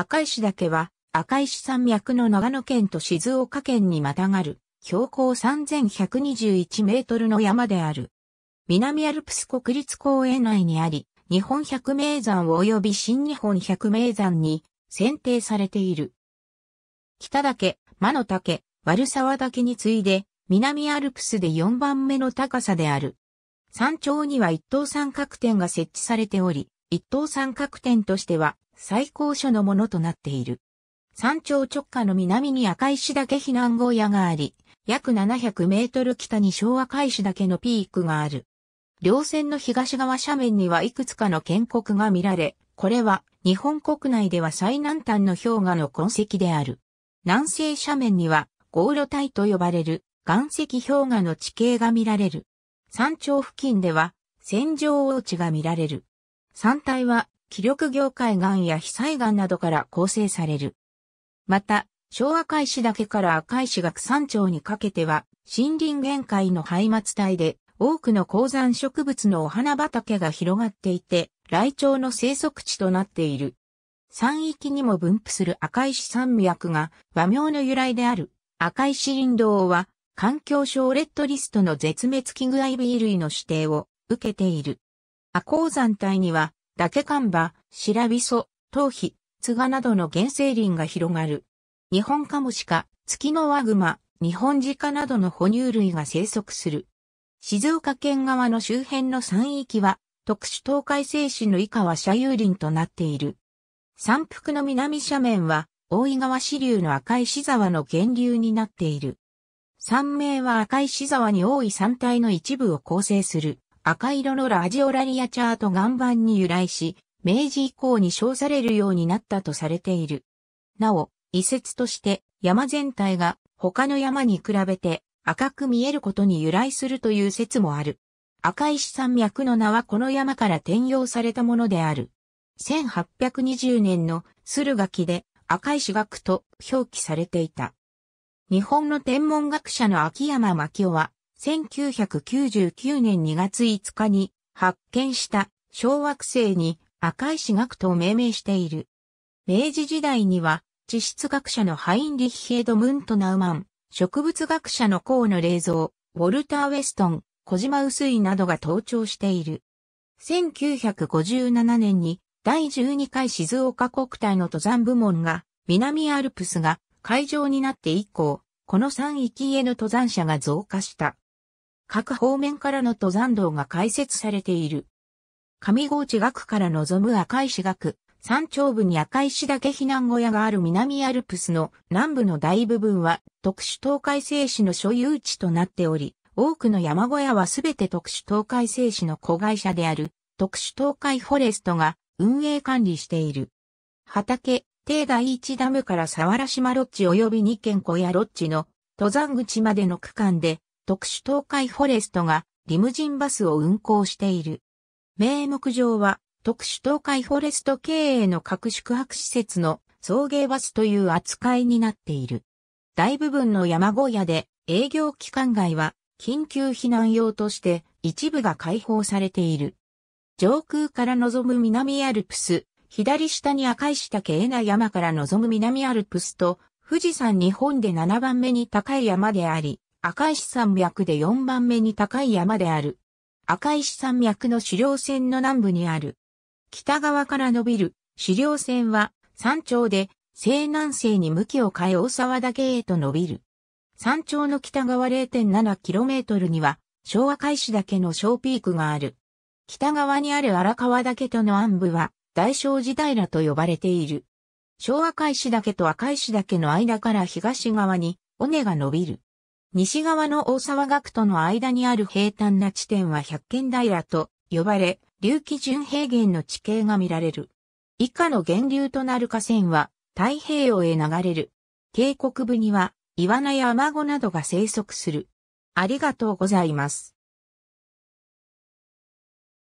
赤石岳は、赤石山脈の長野県と静岡県にまたがる、標高3121メートルの山である。南アルプス国立公園内にあり、日本百名山及び新日本百名山に選定されている。北岳、間の岳、悪沢岳に次いで、南アルプスで4番目の高さである。山頂には一等三角点が設置されており、一等三角点としては最高所のものとなっている。山頂直下の南に赤石岳避難小屋があり、約700メートル北に昭和開始岳のピークがある。稜線の東側斜面にはいくつかの建国が見られ、これは日本国内では最南端の氷河の痕跡である。南西斜面にはゴール帯と呼ばれる岩石氷河の地形が見られる。山頂付近では戦場落ちが見られる。山体は気力業界岩や被災岩などから構成される。また、昭和石市だけから赤石岳山頂にかけては、森林限界の廃末帯で、多くの鉱山植物のお花畑が広がっていて、雷鳥の生息地となっている。山域にも分布する赤石山脈が和名の由来である赤石林道は環境省レッドリストの絶滅危惧 IB 類の指定を受けている。赤鉱山帯には岳ケカ白バ、シ皮、ビソ、などの原生林が広がる。日本カモシカ、月のワグマ、日本ジカなどの哺乳類が生息する。静岡県側の周辺の山域は、特殊東海精神の以下は社有林となっている。山腹の南斜面は、大井川支流の赤石沢の源流になっている。山名は赤石沢に多い山体の一部を構成する。赤色のラジオラリアチャート岩盤に由来し、明治以降に称されるようになったとされている。なお、遺説として山全体が他の山に比べて赤く見えることに由来するという説もある。赤石山脈の名はこの山から転用されたものである。1820年の駿河記で赤石学と表記されていた。日本の天文学者の秋山牧夫は1999年2月5日に発見した小惑星に赤い死学と命名している。明治時代には地質学者のハインリヒ・ヘード・ムント・ナウマン、植物学者の河野冷蔵、ウォルター・ウェストン、小島薄井などが登頂している。1957年に第12回静岡国体の登山部門が南アルプスが会場になって以降、この3域への登山者が増加した。各方面からの登山道が開設されている。上郷地学から望む赤石学、山頂部に赤石岳避難小屋がある南アルプスの南部の大部分は特殊東海製紙の所有地となっており、多くの山小屋はすべて特殊東海製紙の子会社である特殊東海フォレストが運営管理している。畑、定第一ダムから沢良島ロッジ及び二軒小屋ロッジの登山口までの区間で特殊東海フォレストがリムジンバスを運行している。名目上は特殊東海フォレスト経営の各宿泊施設の送迎バスという扱いになっている。大部分の山小屋で営業期間外は緊急避難用として一部が開放されている。上空から望む南アルプス、左下に赤い下系な山から望む南アルプスと富士山日本で7番目に高い山であり、赤石山脈で4番目に高い山である。赤石山脈の狩猟線の南部にある。北側から伸びる狩猟線は山頂で西南西に向きを変え大沢岳へと伸びる。山頂の北側 0.7km には昭和開始岳の小ピークがある。北側にある荒川岳との暗部は大正時代らと呼ばれている。昭和開始岳と赤石岳の間から東側に尾根が伸びる。西側の大沢学との間にある平坦な地点は百軒平と呼ばれ、隆起順平原の地形が見られる。以下の源流となる河川は太平洋へ流れる。渓谷部にはイワナやアマゴなどが生息する。ありがとうございます。